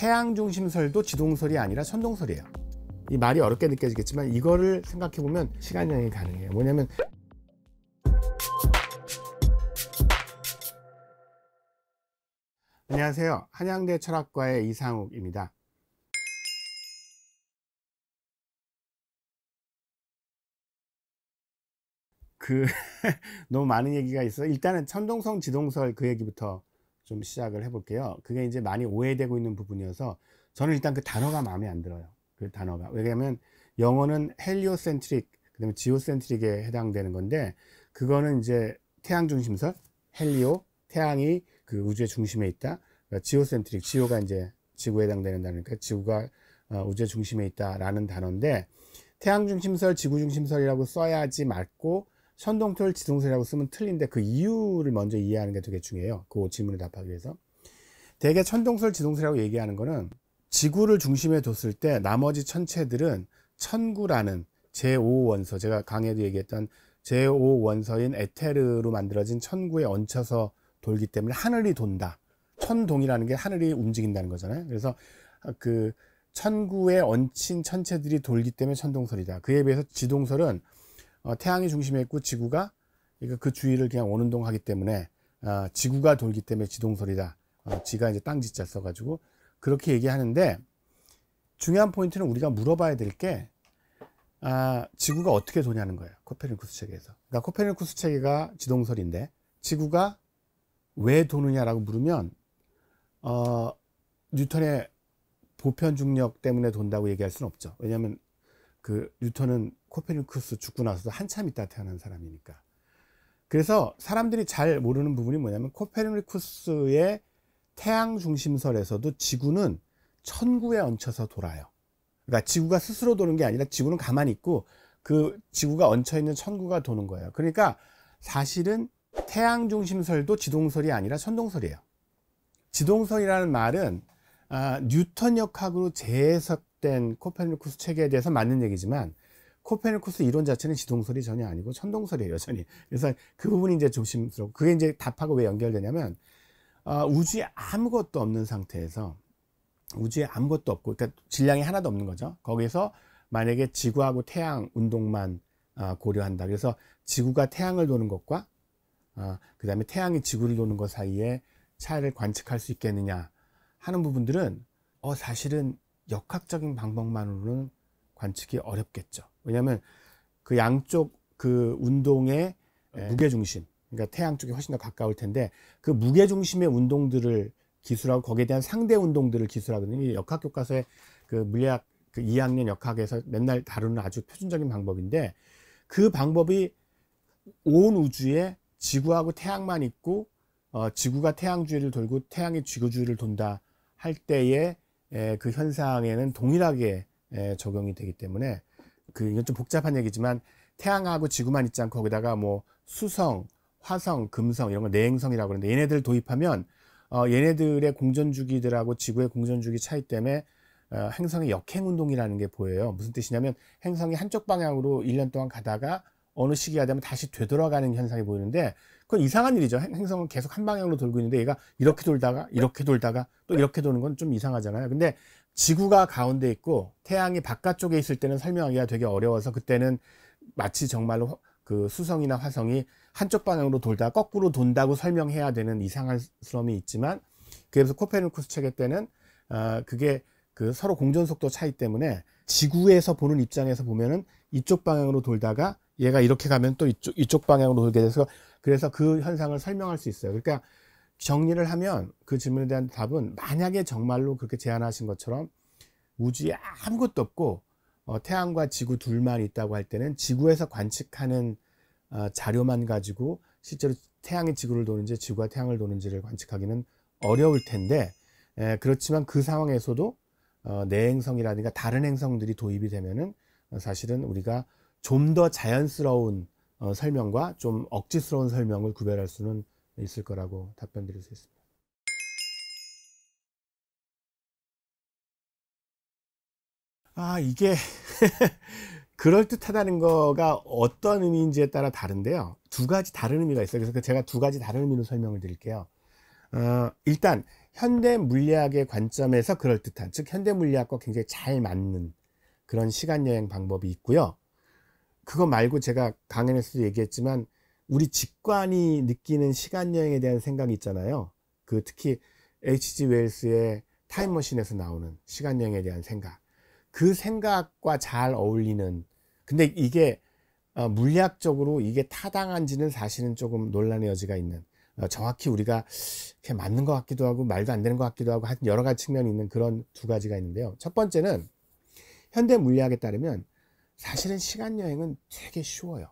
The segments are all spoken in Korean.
태양 중심설도 지동설이 아니라 천동설이에요. 이 말이 어렵게 느껴지겠지만 이거를 생각해 보면 시간 여행이 가능해요. 뭐냐면 안녕하세요. 한양대 철학과의 이상욱입니다. 그 너무 많은 얘기가 있어. 일단은 천동성 지동설 그 얘기부터 좀 시작을 해볼게요. 그게 이제 많이 오해되고 있는 부분이어서 저는 일단 그 단어가 마음에 안 들어요. 그 단어가. 왜냐하면 영어는 헬리오센트릭, 그다음에 지오센트릭에 해당되는 건데 그거는 이제 태양 중심설, 헬리오, 태양이 그 우주의 중심에 있다. 그러니까 지오센트릭, 지오가 이제 지구에 해당되는 단어니까 지구가 어, 우주의 중심에 있다라는 단어인데 태양 중심설, 지구 중심설이라고 써야지 맞고 선동틀 지동설이라고 쓰면 틀린데 그 이유를 먼저 이해하는 게 되게 중요해요. 그질문을 답하기 위해서. 대개 천동설 지동설이라고 얘기하는 거는 지구를 중심에 뒀을 때 나머지 천체들은 천구라는 제5원소 제가 강의에도 얘기했던 제5원소인 에테르로 만들어진 천구에 얹혀서 돌기 때문에 하늘이 돈다. 천동이라는 게 하늘이 움직인다는 거잖아요. 그래서 그 천구에 얹힌 천체들이 돌기 때문에 천동설이다. 그에 비해서 지동설은 어, 태양이 중심에 있고 지구가 그 주위를 그냥 오는 동하기 때문에 어, 지구가 돌기 때문에 지동설이다. 어, 지가 이제 땅지자 써가지고 그렇게 얘기하는데 중요한 포인트는 우리가 물어봐야 될 게 아, 지구가 어떻게 도냐는 거예요. 코페르니쿠스 체계에서. 그러니까 코페르니쿠스 체계가 지동설인데 지구가 왜 도느냐라고 물으면 어, 뉴턴의 보편 중력 때문에 돈다고 얘기할 수는 없죠. 왜냐하면 그 뉴턴은 코페르니쿠스 죽고 나서도 한참 있다 태어난 사람이니까. 그래서 사람들이 잘 모르는 부분이 뭐냐면 코페르니쿠스의 태양 중심설에서도 지구는 천구에 얹혀서 돌아요. 그러니까 지구가 스스로 도는 게 아니라 지구는 가만히 있고 그 지구가 얹혀 있는 천구가 도는 거예요. 그러니까 사실은 태양 중심설도 지동설이 아니라 천동설이에요. 지동설이라는 말은 아, 뉴턴 역학으로 재해석된 코페르니쿠스 체계에 대해서 맞는 얘기지만 코페르니쿠스 이론 자체는 지동설이 전혀 아니고 천동설이에요, 여전히. 그래서 그 부분이 이제 조심스럽고, 그게 이제 답하고 왜 연결되냐면, 어, 우주에 아무것도 없는 상태에서, 우주에 아무것도 없고, 그러니까 질량이 하나도 없는 거죠. 거기서 만약에 지구하고 태양 운동만 어, 고려한다. 그래서 지구가 태양을 도는 것과, 어, 아, 그 다음에 태양이 지구를 도는 것 사이에 차이를 관측할 수 있겠느냐 하는 부분들은, 어, 사실은 역학적인 방법만으로는 관측이 어렵겠죠. 왜냐하면 그 양쪽 그 운동의 네. 무게 중심, 그러니까 태양 쪽이 훨씬 더 가까울 텐데 그 무게 중심의 운동들을 기술하고 거기에 대한 상대 운동들을 기술하거든요. 역학 교과서에 그 물리학 그 2학년 역학에서 맨날 다루는 아주 표준적인 방법인데 그 방법이 온 우주에 지구하고 태양만 있고 어, 지구가 태양 주위를 돌고 태양이 지구 주위를 돈다 할 때의 에, 그 현상에는 동일하게 에, 적용이 되기 때문에 그 이건 좀 복잡한 얘기지만 태양하고 지구만 있지 않고 거기다가 뭐 수성, 화성, 금성 이런 걸 내행성이라고 그러는데 얘네들 도입하면 어, 얘네들의 공전 주기들하고 지구의 공전 주기 차이 때문에 어, 행성의 역행 운동이라는 게 보여요. 무슨 뜻이냐면 행성이 한쪽 방향으로 1년 동안 가다가 어느 시기가 되면 다시 되돌아가는 현상이 보이는데 그건 이상한 일이죠. 행성은 계속 한 방향으로 돌고 있는데 얘가 이렇게 돌다가 이렇게 돌다가 또 이렇게 도는 건 좀 이상하잖아요. 근데 지구가 가운데 있고 태양이 바깥쪽에 있을 때는 설명하기가 되게 어려워서 그때는 마치 정말로 그 수성이나 화성이 한쪽 방향으로 돌다 거꾸로 돈다고 설명해야 되는 이상한 수럼이 있지만 그래서 코페르니쿠스 체계 때는 어 그게 그 서로 공전 속도 차이 때문에 지구에서 보는 입장에서 보면은 이쪽 방향으로 돌다가 얘가 이렇게 가면 또 이쪽, 이쪽 방향으로 돌게 돼서 그래서 그 현상을 설명할 수 있어요. 그러니까 정리를 하면 그 질문에 대한 답은 만약에 정말로 그렇게 제안하신 것처럼 우주에 아무것도 없고 어, 태양과 지구 둘만 있다고 할 때는 지구에서 관측하는 어, 자료만 가지고 실제로 태양이 지구를 도는지 지구가 태양을 도는지를 관측하기는 어려울 텐데 에, 예, 그렇지만 그 상황에서도 어, 내 행성이라든가 다른 행성들이 도입이 되면은 어, 사실은 우리가 좀 더 자연스러운 어, 설명과 좀 억지스러운 설명을 구별할 수는 있을 거라고 답변 드릴 수 있습니다. 아, 이게 그럴듯하다는 거가 어떤 의미인지에 따라 다른데요. 두 가지 다른 의미가 있어요. 그래서 제가 두 가지 다른 의미로 설명을 드릴게요. 어, 일단 현대 물리학의 관점에서 그럴듯한, 즉 현대 물리학과 굉장히 잘 맞는 그런 시간 여행 방법이 있고요. 그거 말고 제가 강연에서도 얘기했지만 우리 직관이 느끼는 시간 여행에 대한 생각이 있잖아요. 그 특히 H.G. 웰스의 타임머신에서 나오는 시간 여행에 대한 생각. 그 생각과 잘 어울리는 근데 이게 어, 물리학적으로 이게 타당한지는 사실은 조금 논란의 여지가 있는 어, 정확히 우리가 이렇게 맞는 것 같기도 하고 말도 안 되는 것 같기도 하고 하여튼 여러 가지 측면이 있는 그런 두 가지가 있는데요. 첫 번째는 현대 물리학에 따르면 사실은 시간 여행은 되게 쉬워요.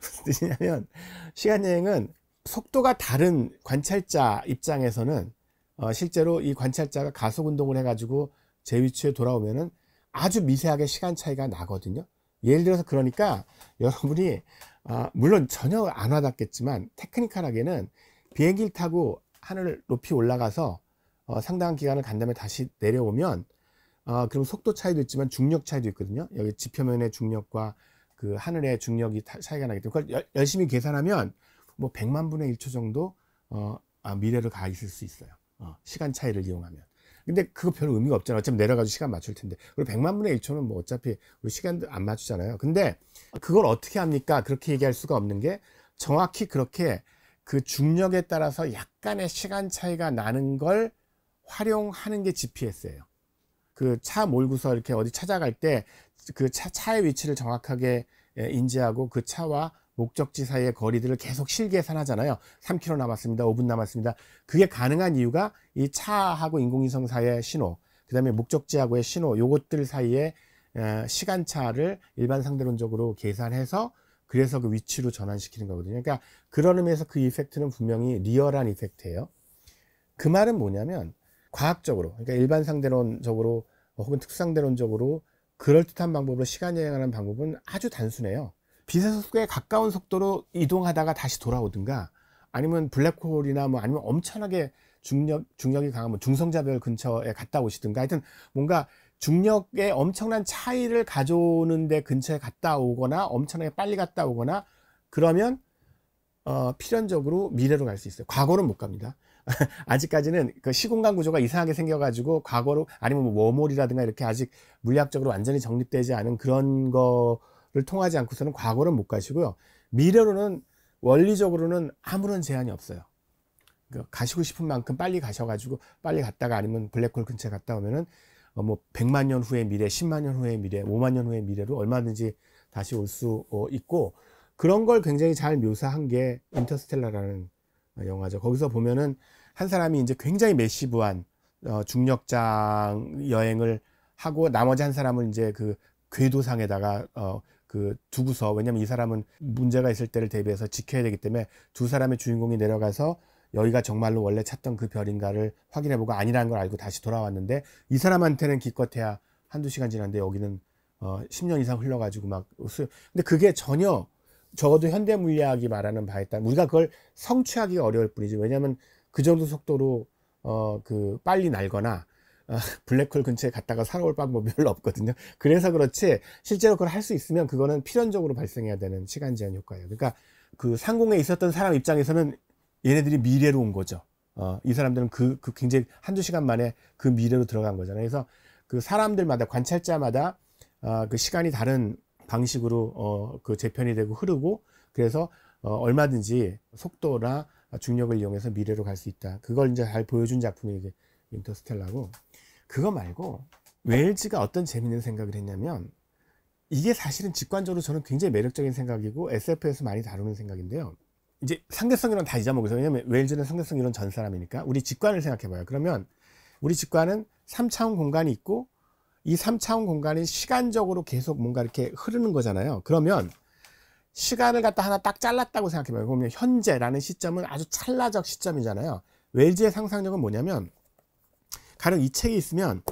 무슨 뜻이냐면 시간 여행은 속도가 다른 관찰자 입장에서는 어, 실제로 이 관찰자가 가속 운동을 해가지고 제 위치에 돌아오면은 아주 미세하게 시간 차이가 나거든요. 예를 들어서 그러니까 여러분이 아, 물론 전혀 안 와닿겠지만 테크니컬하게는 비행기를 타고 하늘 높이 올라가서 어, 상당한 기간을 간 다음에 다시 내려오면 어, 그럼 속도 차이도 있지만 중력 차이도 있거든요. 여기 지표면의 중력과 그 하늘의 중력이 차이가 나기 때문에 그걸 열심히 계산하면 뭐백만 분의 일 초 정도 어, 아, 미래로 가 있을 수 있어요. 어, 시간 차이를 이용하면. 근데 그거 별 의미가 없잖아요. 어차피 내려가서 시간 맞출 텐데. 그리고 백만 분의 일초는뭐 어차피 우리 시간도 안 맞추잖아요. 근데 그걸 어떻게 합니까? 그렇게 얘기할 수가 없는 게 정확히 그렇게 그 중력에 따라서 약간의 시간 차이가 나는 걸 활용하는 게 GPS예요. 그 차 몰고서 이렇게 어디 찾아갈 때그 차, 차의 위치를 정확하게 예, 인지하고 그 차와 목적지 사이의 거리들을 계속 실계산하잖아요. 3km 남았습니다. 5분 남았습니다. 그게 가능한 이유가 이 차하고 인공위성 사이의 신호, 그다음에 목적지하고의 신호, 요것들 사이에 시간차를 일반 상대론적으로 계산해서 그래서 그 위치로 전환시키는 거거든요. 그러니까 그런 의미에서 그 이펙트는 분명히 리얼한 이펙트예요. 그 말은 뭐냐면 과학적으로, 그러니까 일반 상대론적으로 혹은 특상대론적으로 수 그럴듯한 방법으로 시간 여행하는 방법은 아주 단순해요. 빛의 속도에 가까운 속도로 이동하다가 다시 돌아오든가 아니면 블랙홀이나 뭐 아니면 엄청나게 중력, 중력이 강한 뭐 중성자별 근처에 갔다 오시든가 하여튼 뭔가 중력의 엄청난 차이를 가져오는데 근처에 갔다 오거나 엄청나게 빨리 갔다 오거나 그러면 어, 필연적으로 미래로 갈 수 있어요. 과거는 못 갑니다. 아직까지는 그 시공간 구조가 이상하게 생겨가지고 과거로 아니면 뭐 워몰이라든가 이렇게 아직 물리학적으로 완전히 정립되지 않은 그런 거를 통하지 않고서는 과거는 못 가시고요. 미래로는 원리적으로는 아무런 제한이 없어요. 그 가시고 싶은 만큼 빨리 가셔가지고 빨리 갔다가 아니면 블랙홀 근처에 갔다 오면은 어뭐 100만 년 후의 미래, 10만 년 후의 미래, 5만 년 후의 미래로 얼마든지 다시 올 수 있고 그런 걸 굉장히 잘 묘사한 게 인터스텔라라는 어, 영화죠. 거기서 보면은 한 사람이 이제 굉장히 메시브한 어, 중력장 여행을 하고 나머지 한 사람은 이제 그 궤도상에다가 어, 그 두고서 왜냐면 이 사람은 문제가 있을 때를 대비해서 지켜야 되기 때문에 두 사람의 주인공이 내려가서 여기가 정말로 원래 찾던 그 별인가를 확인해보고 아니라는 걸 알고 다시 돌아왔는데 이 사람한테는 기껏해야 한두 시간 지났는데 여기는 어, 10년 이상 흘러가지고 막 근데 그게 전혀 적어도 현대 물리학이 말하는 바에 따라 우리가 그걸 성취하기가 어려울 뿐이지 왜냐하면 그 정도 속도로 어 그 빨리 날거나 어, 블랙홀 근처에 갔다가 살아올 방법 별로 없거든요. 그래서 그렇지 실제로 그걸 할 수 있으면 그거는 필연적으로 발생해야 되는 시간 제한 효과예요. 그러니까 그 상공에 있었던 사람 입장에서는 얘네들이 미래로 온 거죠. 어, 이 사람들은 그, 그 굉장히 한두 시간 만에 그 미래로 들어간 거잖아요. 그래서 그 사람들마다 관찰자마다 어, 그 시간이 다른 방식으로 어, 그 재편이 되고 흐르고 그래서 어, 얼마든지 속도나 중력을 이용해서 미래로 갈 수 있다. 그걸 이제 잘 보여준 작품이 이게 인터스텔라고. 그거 말고 웰즈가 어떤 재밌는 생각을 했냐면 이게 사실은 직관적으로 저는 굉장히 매력적인 생각이고 SF에서 많이 다루는 생각인데요. 이제 상대성 이론 다 잊어먹으세요. 왜냐면 웰즈는 상대성 이론 전 사람이니까 우리 직관을 생각해봐요. 그러면 우리 직관은 3차원 공간이 있고 이 3차원 공간이 시간적으로 계속 뭔가 이렇게 흐르는 거잖아요. 그러면 시간을 갖다 하나 딱 잘랐다고 생각해봐요. 그러면 현재라는 시점은 아주 찰나적 시점이잖아요. 웰즈의 상상력은 뭐냐면 가령 이 책이 있으면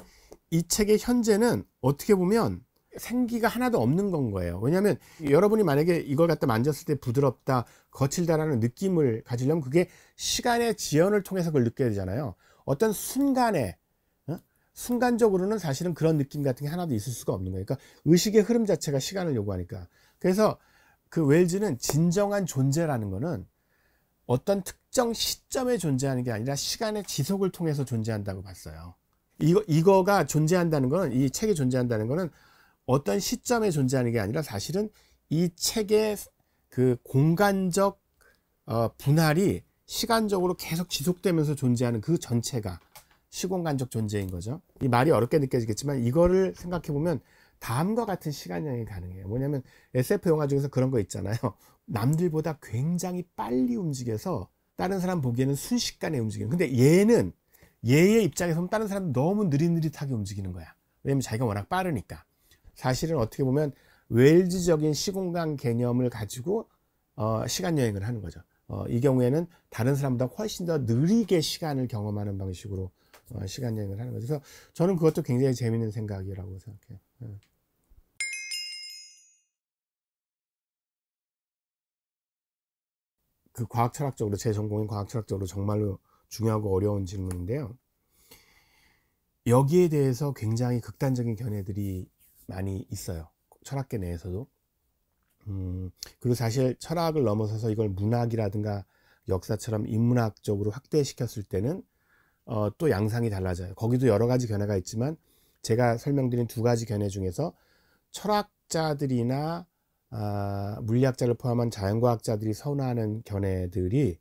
이 책의 현재는 어떻게 보면 생기가 하나도 없는 건 거예요. 왜냐하면 여러분이 만약에 이걸 갖다 만졌을 때 부드럽다, 거칠다라는 느낌을 가지려면 그게 시간의 지연을 통해서 그걸 느껴야 되잖아요. 어떤 순간에 순간적으로는 사실은 그런 느낌 같은 게 하나도 있을 수가 없는 거예요. 그러니까 의식의 흐름 자체가 시간을 요구하니까. 그래서 그 웰즈는 진정한 존재라는 거는 어떤 특정 시점에 존재하는 게 아니라 시간의 지속을 통해서 존재한다고 봤어요. 이거 이거가 존재한다는 거는 이 책이 존재한다는 거는 어떤 시점에 존재하는 게 아니라 사실은 이 책의 그 공간적 어, 분할이 시간적으로 계속 지속되면서 존재하는 그 전체가 시공간적 존재인 거죠. 이 말이 어렵게 느껴지겠지만 이거를 생각해 보면 다음과 같은 시간여행이 가능해요. 뭐냐면 SF 영화 중에서 그런 거 있잖아요. 남들보다 굉장히 빨리 움직여서 다른 사람 보기에는 순식간에 움직이는. 근데 얘는 얘의 입장에서는 다른 사람 너무 느릿느릿하게 움직이는 거야. 왜냐면 자기가 워낙 빠르니까. 사실은 어떻게 보면 웰즈적인 시공간 개념을 가지고 어, 시간 여행을 하는 거죠. 어, 이 경우에는 다른 사람보다 훨씬 더 느리게 시간을 경험하는 방식으로 어, 시간 여행을 하는 거죠. 그래서 저는 그것도 굉장히 재밌는 생각이라고 생각해요. 예. 그 과학 철학적으로 제 전공인 과학 철학적으로 정말로 중요하고 어려운 질문인데요. 여기에 대해서 굉장히 극단적인 견해들이 많이 있어요. 철학계 내에서도. 음, 그리고 사실 철학을 넘어서서 이걸 문학이라든가 역사처럼 인문학적으로 확대시켰을 때는 어, 또 양상이 달라져요. 거기도 여러 가지 견해가 있지만 제가 설명드린 두 가지 견해 중에서 철학자들이나 아, 물리학자를 포함한 자연과학자들이 선호하는 견해들이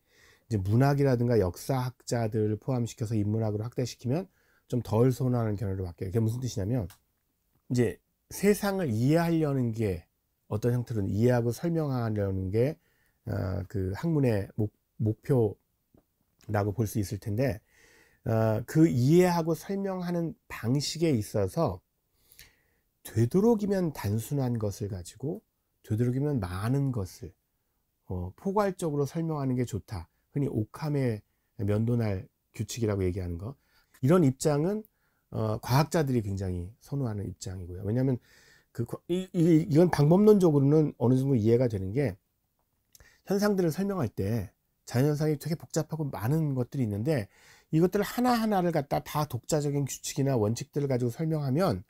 이제 문학이라든가 역사학자들을 포함시켜서 인문학으로 확대시키면 좀 덜 선호하는 견해로 바뀌어요. 그게 무슨 뜻이냐면 이제 세상을 이해하려는 게 어떤 형태로든 이해하고 설명하려는 게그 아, 어, 학문의 목, 목표라고 볼 수 있을 텐데 어, 그 이해하고 설명하는 방식에 있어서 되도록이면 단순한 것을 가지고 되도록이면 많은 것을 어, 포괄적으로 설명하는 게 좋다. 흔히 옥함의 면도날 규칙이라고 얘기하는 거. 이런 입장은 어, 과학자들이 굉장히 선호하는 입장이고요. 왜냐하면 그 이, 이, 이건 방법론적으로는 어느 정도 이해가 되는 게 현상들을 설명할 때 자연현상이 되게 복잡하고 많은 것들이 있는데 이것들 하나하나를 갖다 다 독자적인 규칙이나 원칙들을 가지고 설명하면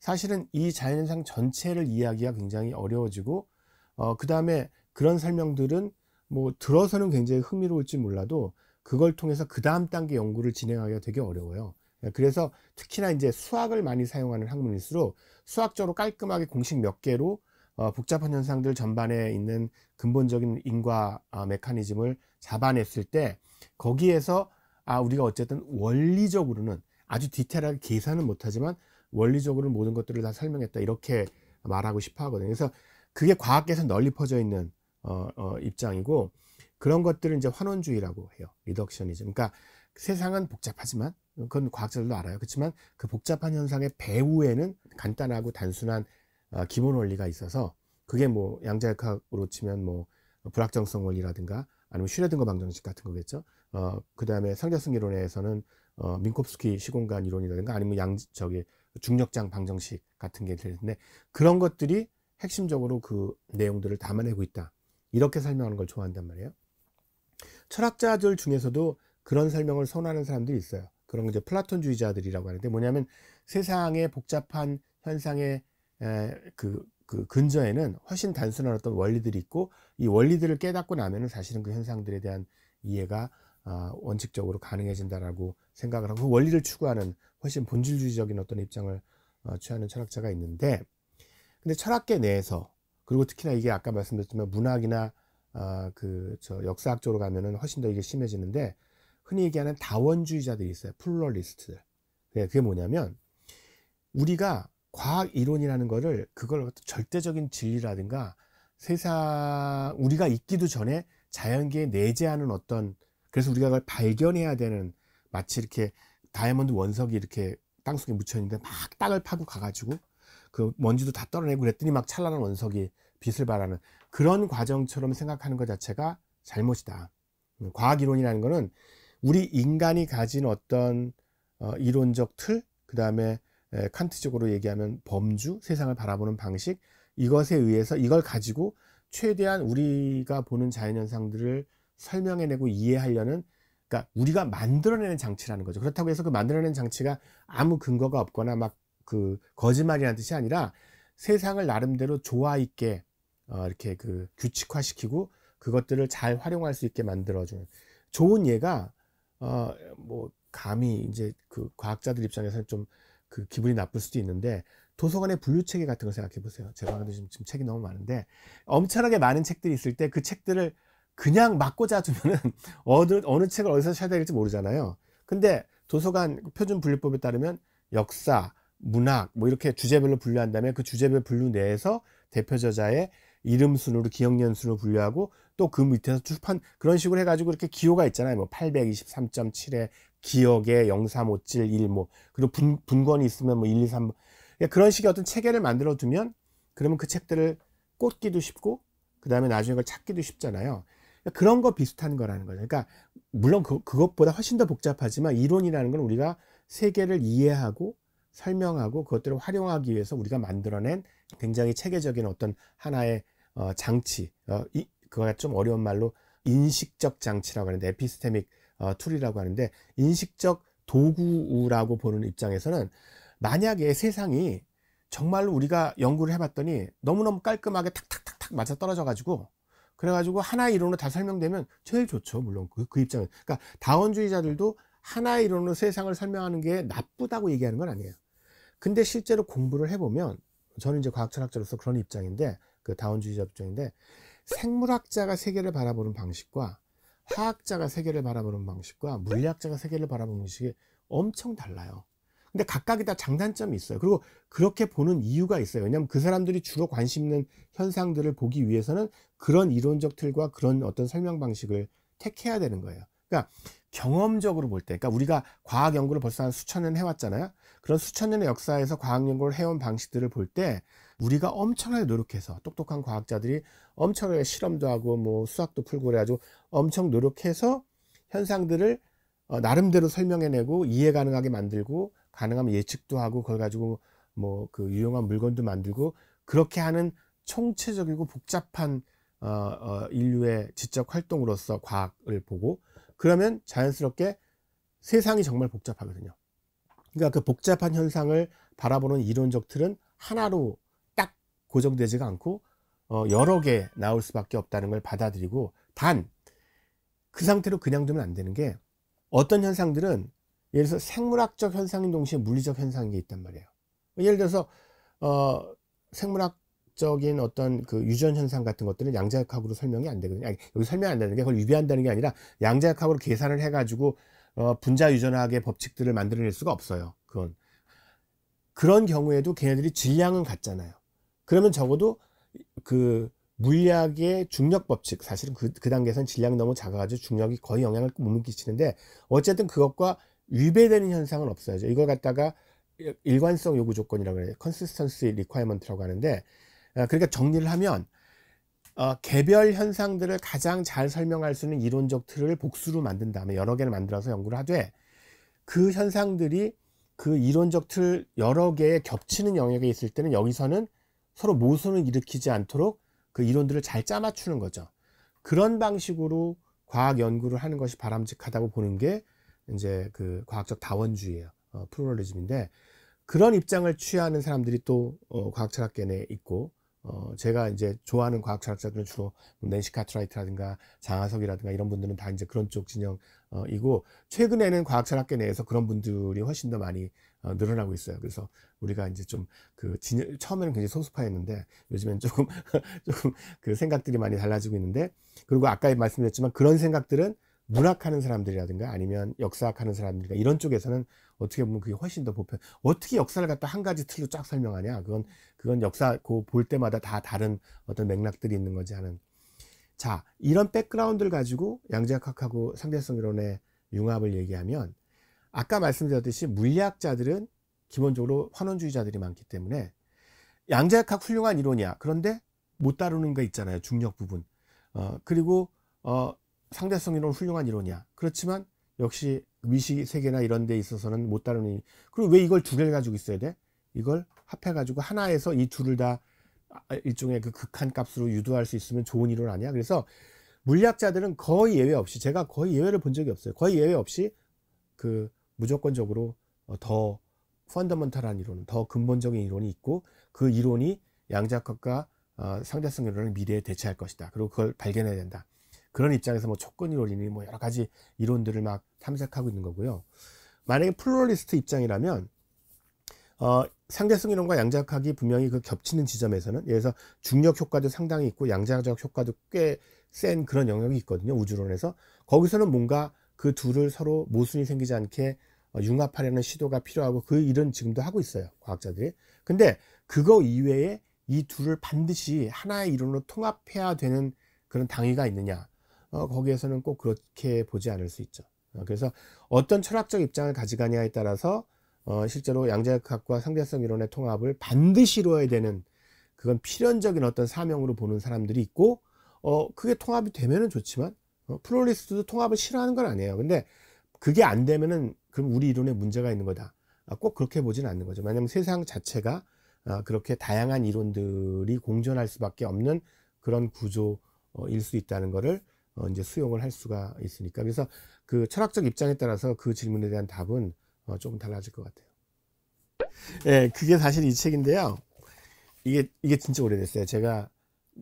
사실은 이 자연현상 전체를 이해하기가 굉장히 어려워지고 어, 그 다음에 그런 설명들은 뭐 들어서는 굉장히 흥미로울지 몰라도 그걸 통해서 그 다음 단계 연구를 진행하기가 되게 어려워요. 예, 그래서 특히나 이제 수학을 많이 사용하는 학문일수록 수학적으로 깔끔하게 공식 몇 개로 어, 복잡한 현상들 전반에 있는 근본적인 인과 어, 메커니즘을 잡아냈을 때 거기에서 아 우리가 어쨌든 원리적으로는 아주 디테일하게 계산은 못하지만 원리적으로 모든 것들을 다 설명했다 이렇게 말하고 싶어 하거든요. 그래서 그게 과학계에서 널리 퍼져 있는 어, 어, 입장이고 그런 것들을 이제 환원주의라고 해요. 리덕션이즘. 그러니까 세상은 복잡하지만 그건 과학자들도 알아요. 그렇지만 그 복잡한 현상의 배후에는 간단하고 단순한 어, 기본 원리가 있어서 그게 뭐 양자역학으로 치면 뭐 불확정성 원리라든가 아니면 슈레딩거 방정식 같은 거겠죠. 어, 그 다음에 상자성 이론에서는 어, 민콥스키 시공간 이론이라든가 아니면 양, 저기, 중력장 방정식 같은 게 되는데 그런 것들이 핵심적으로 그 내용들을 담아내고 있다. 이렇게 설명하는 걸 좋아한단 말이에요. 철학자들 중에서도 그런 설명을 선호하는 사람들이 있어요. 그런 거 이제 플라톤주의자들이라고 하는데 뭐냐면 세상의 복잡한 현상의 에, 그, 그 근저에는 훨씬 단순한 어떤 원리들이 있고 이 원리들을 깨닫고 나면은 사실은 그 현상들에 대한 이해가 아, 원칙적으로 가능해진다라고 생각을 하고 그 원리를 추구하는 훨씬 본질주의적인 어떤 입장을 어, 취하는 철학자가 있는데 근데 철학계 내에서 그리고 특히나 이게 아까 말씀드렸지만 문학이나 아, 그저 역사학 적으로 가면은 훨씬 더 이게 심해지는데 흔히 얘기하는 다원주의자들이 있어요. 플로리스트들. 네, 그게 뭐냐면 우리가 과학 이론이라는 거를 그걸 절대적인 진리라든가 세상 우리가 있기도 전에 자연계에 내재하는 어떤 그래서 우리가 그걸 발견해야 되는 마치 이렇게 다이아몬드 원석이 이렇게 땅속에 묻혀 있는데 막 땅을 파고 가가지고 그 먼지도 다 떨어내고 그랬더니 막 찬란한 원석이 빛을 발하는 그런 과정처럼 생각하는 것 자체가 잘못이다. 음, 과학 이론이라는 거는 우리 인간이 가진 어떤 어, 이론적 틀, 그 다음에 칸트적으로 얘기하면 범주, 세상을 바라보는 방식 이것에 의해서 이걸 가지고 최대한 우리가 보는 자연 현상들을 설명해내고 이해하려는 그러니까 우리가 만들어내는 장치라는 거죠. 그렇다고 해서 그 만들어내는 장치가 아무 근거가 없거나 막 그 거짓말이라는 뜻이 아니라 세상을 나름대로 조화 있게 어, 이렇게 그 규칙화시키고 그것들을 잘 활용할 수 있게 만들어주는 좋은 예가 어, 뭐 감히 이제 그 과학자들 입장에서는 좀 그 기분이 나쁠 수도 있는데 도서관의 분류 체계 같은 거 생각해 보세요. 제가 지금, 지금 책이 너무 많은데 엄청나게 많은 책들이 있을 때 그 책들을 그냥 막고자두면은 어느, 어느 책을 어디서 찾아야 될지 모르잖아요. 근데 도서관 표준 분류법에 따르면 역사, 문학 뭐 이렇게 주제별로 분류한 다음에 그 주제별 분류 내에서 대표 저자의 이름 순으로 기억년 순으로 분류하고 또 그 밑에서 출판 그런 식으로 해가지고 이렇게 기호가 있잖아요. 뭐 823.7에 기억에 0357 1뭐 그리고 분, 분권이 있으면 뭐 1, 2, 3 그런 식의 어떤 체계를 만들어 두면 그러면 그 책들을 꽂기도 쉽고 그 다음에 나중에 그걸 찾기도 쉽잖아요. 그러니까 그런 거 비슷한 거라는 거죠. 그러니까 물론 그, 그것보다 훨씬 더 복잡하지만 이론이라는 건 우리가 세계를 이해하고 설명하고 그것들을 활용하기 위해서 우리가 만들어낸 굉장히 체계적인 어떤 하나의 어, 장치, 어, 이, 그거가 좀 어려운 말로 인식적 장치라고 하는데 에피스테믹 어, 툴이라고 하는데 인식적 도구라고 보는 입장에서는 만약에 세상이 정말로 우리가 연구를 해봤더니 너무너무 깔끔하게 탁탁탁탁 맞아 떨어져 가지고 그래가지고 하나의 이론으로 다 설명되면 제일 좋죠. 물론 그, 그 입장은. 그러니까 다원주의자들도 하나의 이론으로 세상을 설명하는 게 나쁘다고 얘기하는 건 아니에요. 근데 실제로 공부를 해보면 저는 이제 과학 철학자로서 그런 입장인데 그 다원주의자 입장인데 생물학자가 세계를 바라보는 방식과 화학자가 세계를 바라보는 방식과 물리학자가 세계를 바라보는 방식이 엄청 달라요. 근데 각각이 다 장단점이 있어요. 그리고 그렇게 보는 이유가 있어요. 왜냐하면 그 사람들이 주로 관심 있는 현상들을 보기 위해서는 그런 이론적 틀과 그런 어떤 설명 방식을 택해야 되는 거예요. 그러니까 경험적으로 볼 때, 그러니까 우리가 과학 연구를 벌써 한 수천 년 해왔잖아요. 그런 수천 년의 역사에서 과학 연구를 해온 방식들을 볼 때 우리가 엄청나게 노력해서 똑똑한 과학자들이 엄청나게 실험도 하고 뭐 수학도 풀고 그래가지고 엄청 노력해서 현상들을 어, 나름대로 설명해내고 이해 가능하게 만들고 가능하면 예측도 하고 그걸 가지고 뭐 그 유용한 물건도 만들고 그렇게 하는 총체적이고 복잡한 어, 어, 인류의 지적 활동으로서 과학을 보고 그러면 자연스럽게 세상이 정말 복잡하거든요. 그러니까 그 복잡한 현상을 바라보는 이론적 틀은 하나로 딱 고정되지가 않고 어, 여러 개 나올 수밖에 없다는 걸 받아들이고 단 그 상태로 그냥 두면 안 되는 게 어떤 현상들은 예를 들어서 생물학적 현상인 동시에 물리적 현상이 있단 말이에요. 예를 들어서 어, 생물학적인 어떤 그 유전 현상 같은 것들은 양자역학으로 설명이 안 되거든요. 아니, 여기 설명 안 되는 게 그걸 위배한다는 게 아니라 양자역학으로 계산을 해가지고 어, 분자 유전학의 법칙들을 만들어낼 수가 없어요. 그건 그런 경우에도 걔네들이 질량은 같잖아요. 그러면 적어도 그 물리학의 중력 법칙 사실은 그, 그 단계에선 질량이 너무 작아가지고 중력이 거의 영향을 못 미치는데 어쨌든 그것과 위배되는 현상은 없어야죠. 이걸 갖다가 일관성 요구 조건이라고 해요. 컨시스턴시 리콰이먼트라고 하는데 어, 그러니까 정리를 하면 어, 개별 현상들을 가장 잘 설명할 수 있는 이론적 틀을 복수로 만든 다음에 여러 개를 만들어서 연구를 하되 그 현상들이 그 이론적 틀 여러 개에 겹치는 영역에 있을 때는 여기서는 서로 모순을 일으키지 않도록 그 이론들을 잘 짜맞추는 거죠. 그런 방식으로 과학 연구를 하는 것이 바람직하다고 보는 게 이제 그 과학적 다원주의예요. 어, 플로럴리즘인데 그런 입장을 취하는 사람들이 또 어, 과학 철학계 내에 있고 어, 제가 이제 좋아하는 과학 철학자들은 주로 뭐 낸시 카트라이트라든가 장하석이라든가 이런 분들은 다 이제 그런 쪽 진영이고 어, 최근에는 과학 철학계 내에서 그런 분들이 훨씬 더 많이 어, 늘어나고 있어요. 그래서 우리가 이제 좀그 진영 처음에는 굉장히 소수파였는데 요즘엔 조금 조금 그 생각들이 많이 달라지고 있는데 그리고 아까 말씀드렸지만 그런 생각들은 문학하는 사람들이라든가 아니면 역사학하는 사람들이 이런 쪽에서는 어떻게 보면 그게 훨씬 더 보편. 어떻게 역사를 갖다 한 가지 틀로 쫙 설명하냐? 그건 그건 역사 그 볼 때마다 다 다른 어떤 맥락들이 있는 거지 하는. 자, 이런 백그라운드를 가지고 양자역학하고 상대성 이론의 융합을 얘기하면 아까 말씀드렸듯이 물리학자들은 기본적으로 환원주의자들이 많기 때문에 양자역학 훌륭한 이론이야. 그런데 못 다루는 거 있잖아요. 중력 부분. 어, 그리고 어, 상대성 이론 은 훌륭한 이론이야. 그렇지만 역시 미시 세계나 이런 데 있어서는 못 다루는 그리고 왜 이걸 두 개를 가지고 있어야 돼? 이걸 합해 가지고 하나에서 이 둘을 다 아, 일종의 그 극한 값으로 유도할 수 있으면 좋은 이론 아니야. 그래서 물리학자들은 거의 예외 없이 제가 거의 예외를 본 적이 없어요. 거의 예외 없이 그 무조건적으로 어, 더 펀더먼탈한 이론, 더 근본적인 이론이 있고 그 이론이 양자역학과 어, 상대성 이론을 미래에 대체할 것이다. 그리고 그걸 발견해야 된다. 그런 입장에서 뭐 조건 이론이니 뭐 여러 가지 이론들을 막 탐색하고 있는 거고요. 만약에 플로리스트 입장이라면 어, 상대성 이론과 양자역학이 분명히 그 겹치는 지점에서는 예를 들어서 중력 효과도 상당히 있고 양자역 효과도 꽤 센 그런 영역이 있거든요 우주론에서 거기서는 뭔가 그 둘을 서로 모순이 생기지 않게 어, 융합하려는 시도가 필요하고 그 일은 지금도 하고 있어요 과학자들이 근데 그거 이외에 이 둘을 반드시 하나의 이론으로 통합해야 되는 그런 당위가 있느냐 어, 거기에서는 꼭 그렇게 보지 않을 수 있죠. 어, 그래서 어떤 철학적 입장을 가져가냐에 따라서 어, 실제로 양자역학과 상대성 이론의 통합을 반드시 이루어야 되는 그건 필연적인 어떤 사명으로 보는 사람들이 있고 어, 그게 통합이 되면은 좋지만 어, 플로리스트도 통합을 싫어하는 건 아니에요. 근데 그게 안 되면은 그럼 우리 이론에 문제가 있는 거다. 아, 꼭 그렇게 보진 않는 거죠. 왜냐하면 세상 자체가 아, 그렇게 다양한 이론들이 공존할 수밖에 없는 그런 구조일 수 있다는 거를 어, 이제 수용을 할 수가 있으니까. 그래서 그 철학적 입장에 따라서 그 질문에 대한 답은 어, 조금 달라질 것 같아요. 예, 그게 사실 이 책인데요. 이게, 이게 진짜 오래됐어요. 제가,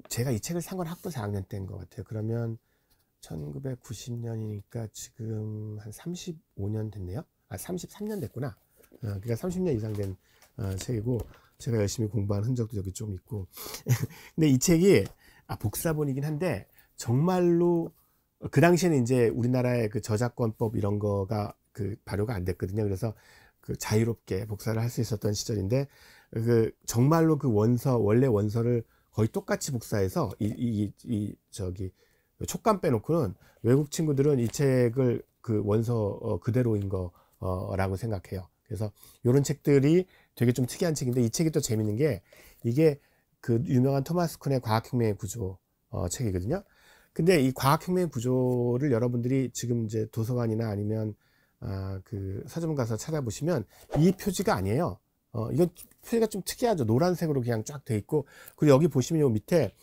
제가 이 책을 산 건 학부 4학년 때인 것 같아요. 그러면 1990년이니까 지금 한 35년 됐네요. 아, 33년 됐구나. 어, 그러니까 30년 이상 된 어, 책이고, 제가 열심히 공부한 흔적도 여기 좀 있고. 근데 이 책이, 아, 복사본이긴 한데, 정말로 그 당시에는 이제 우리나라의 그 저작권법 이런 거가 그 발효가 안 됐거든요. 그래서 그 자유롭게 복사를 할 수 있었던 시절인데 그 정말로 그 원서 원래 원서를 거의 똑같이 복사해서 이 이 이 저기 촉감 빼놓고는 외국 친구들은 이 책을 그 원서 어, 그대로인 거라고 생각해요. 그래서 이런 책들이 되게 좀 특이한 책인데 이 책이 또 재밌는 게 이게 그 유명한 토마스 쿤의 과학혁명의 구조 어, 책이거든요. 근데 이 과학혁명 구조를 여러분들이 지금 이제 도서관이나 아니면 아, 그 서점 가서 찾아보시면 이 표지가 아니에요. 어, 이건 표지가 좀 특이하죠. 노란색으로 그냥 쫙 돼 있고 그리고 여기 보시면 요 밑에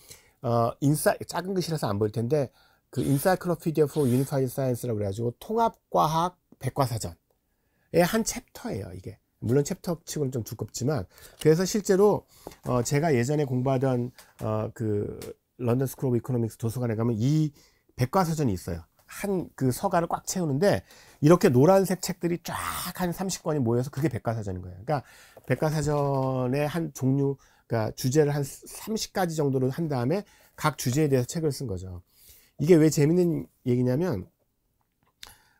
어, 인사 작은 글씨라서 안 보일 텐데 그 인사이클로피디아 포 유니파이드 사이언스라고 그래가지고 통합과학 백과사전의 한 챕터예요. 이게 물론 챕터 치고는 좀 두껍지만 그래서 실제로 어, 제가 예전에 공부하던 어, 그 런던 스쿨 오브 이코노믹스 도서관에 가면 이 백과사전이 있어요. 한 그 서가를 꽉 채우는데 이렇게 노란색 책들이 쫙 한 30권이 모여서 그게 백과사전인 거예요. 그러니까 백과사전의 한 종류, 그러니까 주제를 한 30가지 정도로 한 다음에 각 주제에 대해서 책을 쓴 거죠. 이게 왜 재밌는 얘기냐면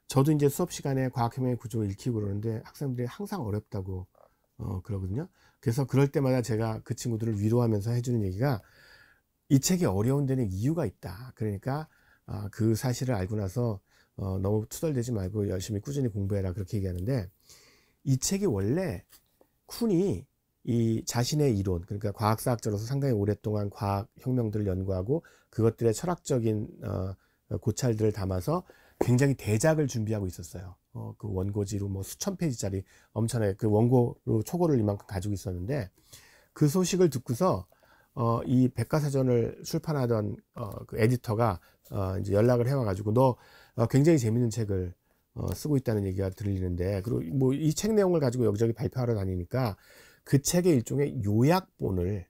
저도 이제 수업 시간에 과학혁명의 구조 를 읽히고 그러는데 학생들이 항상 어렵다고 어, 그러거든요. 그래서 그럴 때마다 제가 그 친구들을 위로하면서 해주는 얘기가 이 책이 어려운 데는 이유가 있다. 그러니까 아, 그 사실을 알고 나서 어, 너무 투덜대지 말고 열심히 꾸준히 공부해라 그렇게 얘기하는데 이 책이 원래 쿤이 이 자신의 이론 그러니까 과학사학자로서 상당히 오랫동안 과학 혁명들을 연구하고 그것들의 철학적인 어, 고찰들을 담아서 굉장히 대작을 준비하고 있었어요. 어, 그 원고지로 뭐 수천 페이지짜리 엄청나게 그 원고로 초고를 이만큼 가지고 있었는데 그 소식을 듣고서 어, 이 백과사전을 출판하던 어, 그 에디터가 어, 이제 연락을 해와가지고 너 어, 굉장히 재밌는 책을 어, 쓰고 있다는 얘기가 들리는데 그리고 뭐 이 책 내용을 가지고 여기저기 발표하러 다니니까 그 책의 일종의 요약본을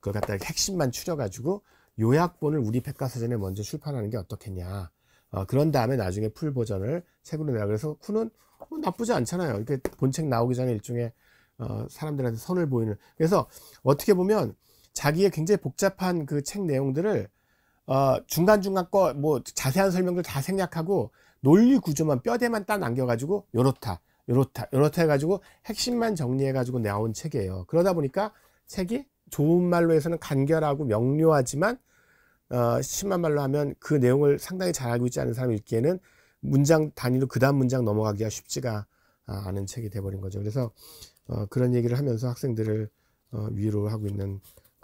그걸 갖다 핵심만 추려가지고 요약본을 우리 백과사전에 먼저 출판하는 게 어떻겠냐. 어, 그런 다음에 나중에 풀 버전을 책으로 내라. 그래서 쿠는 뭐 나쁘지 않잖아요. 이렇게 본책 나오기 전에 일종의 어, 사람들한테 선을 보이는. 그래서 어떻게 보면 자기의 굉장히 복잡한 그 책 내용들을 어, 중간중간 거뭐 자세한 설명들 다 생략하고 논리 구조만 뼈대만 딱 남겨가지고 요렇다 요렇다 요렇다 해가지고 핵심만 정리해가지고 나온 책이에요 그러다 보니까 책이 좋은 말로 해서는 간결하고 명료하지만 어, 심한 말로 하면 그 내용을 상당히 잘 알고 있지 않은 사람이 읽기에는 문장 단위로 그 다음 문장 넘어가기가 쉽지가 아, 않은 책이 돼버린 거죠 그래서 어, 그런 얘기를 하면서 학생들을 어, 위로하고 있는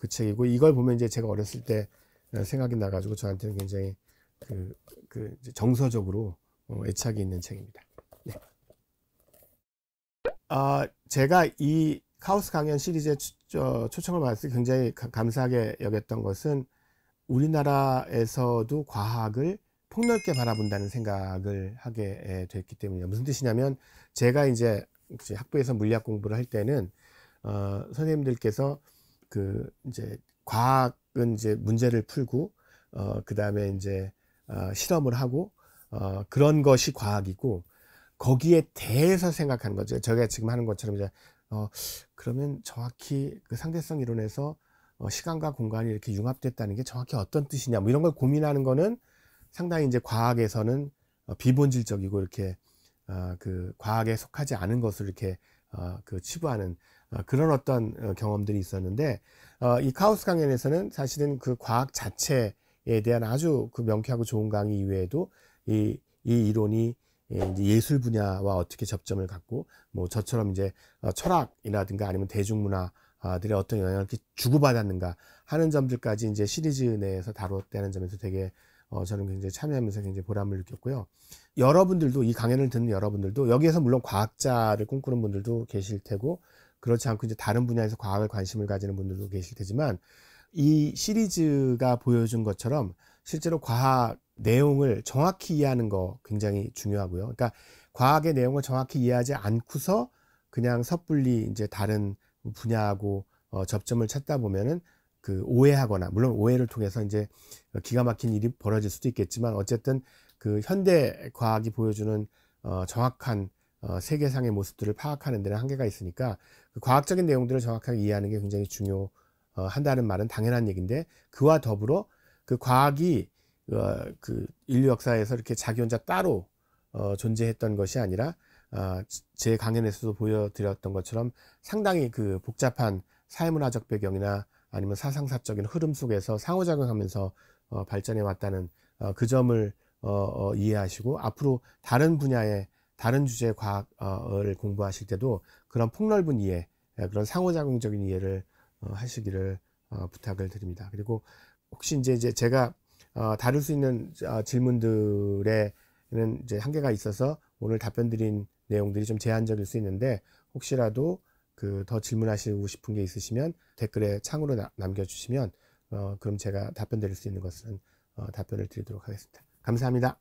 그 책이고 이걸 보면 이제 제가 어렸을 때 어, 생각이 나가지고 저한테는 굉장히 그, 그 정서적으로 어, 애착이 있는 책입니다. 네. 아, 제가 이 카오스 강연 시리즈에 초, 청을 받아서 굉장히 감사하게 여겼던 것은 우리나라에서도 과학을 폭넓게 바라본다는 생각을 하게 됐기 때문이에요. 무슨 뜻이냐면 제가 이제 학부에서 물리학 공부를 할 때는 어, 선생님들께서 그 이제 과학은 이제 문제를 풀고 어 그다음에 이제 어, 실험을 하고 어 그런 것이 과학이고 거기에 대해서 생각하는 거죠. 저희가 지금 하는 것처럼 이제 어 그러면 정확히 그 상대성 이론에서 어, 시간과 공간이 이렇게 융합됐다는 게 정확히 어떤 뜻이냐 뭐 이런 걸 고민하는 거는 상당히 이제 과학에서는 어, 비본질적이고 이렇게 어, 그 과학에 속하지 않은 것을 이렇게 어, 그 치부하는 어, 그런 어떤 어, 경험들이 있었는데 어, 이 카우스 강연에서는 사실은 그 과학 자체에 대한 아주 그 명쾌하고 좋은 강의 이외에도 이, 이 이론이 예, 예술 분야와 어떻게 접점을 갖고 뭐 저처럼 이제 철학이라든가 아니면 대중문화 들의 어떤 영향을 주고받았는가 하는 점들까지 이제 시리즈 내에서 다뤘다는 점에서 되게 어, 저는 굉장히 참여하면서 굉장히 보람을 느꼈고요. 여러분들도 이 강연을 듣는 여러분들도 여기에서 물론 과학자를 꿈꾸는 분들도 계실 테고 그렇지 않고 이제 다른 분야에서 과학에 관심을 가지는 분들도 계실 테지만 이 시리즈가 보여준 것처럼 실제로 과학 내용을 정확히 이해하는 거 굉장히 중요하고요. 그러니까 과학의 내용을 정확히 이해하지 않고서 그냥 섣불리 이제 다른 분야하고 어, 접점을 찾다 보면은 그 오해하거나 물론 오해를 통해서 이제 기가 막힌 일이 벌어질 수도 있겠지만 어쨌든 그 현대 과학이 보여주는 어, 정확한 어, 세계상의 모습들을 파악하는 데는 한계가 있으니까 그 과학적인 내용들을 정확하게 이해하는 게 굉장히 중요한다는 어, 말은 당연한 얘기인데 그와 더불어 그 과학이 어, 그 인류 역사에서 이렇게 자기 혼자 따로 어, 존재했던 것이 아니라 어, 제 강연에서도 보여드렸던 것처럼 상당히 그 복잡한 사회문화적 배경이나 아니면 사상사적인 흐름 속에서 상호작용하면서 어, 발전해 왔다는 어, 그 점을 어, 어, 이해하시고 앞으로 다른 분야에 다른 주제의 과학을 공부하실 때도 그런 폭넓은 이해, 예, 그런 상호작용적인 이해를 어, 하시기를 어, 부탁을 드립니다. 그리고 혹시 이제 제가 어, 다룰 수 있는 질문들에는 이제 한계가 있어서 오늘 답변 드린 내용들이 좀 제한적일 수 있는데 혹시라도 그 더 질문하시고 싶은 게 있으시면 댓글에 창으로 남겨주시면 그럼 제가 답변 드릴 수 있는 것은 답변을 드리도록 하겠습니다. 감사합니다.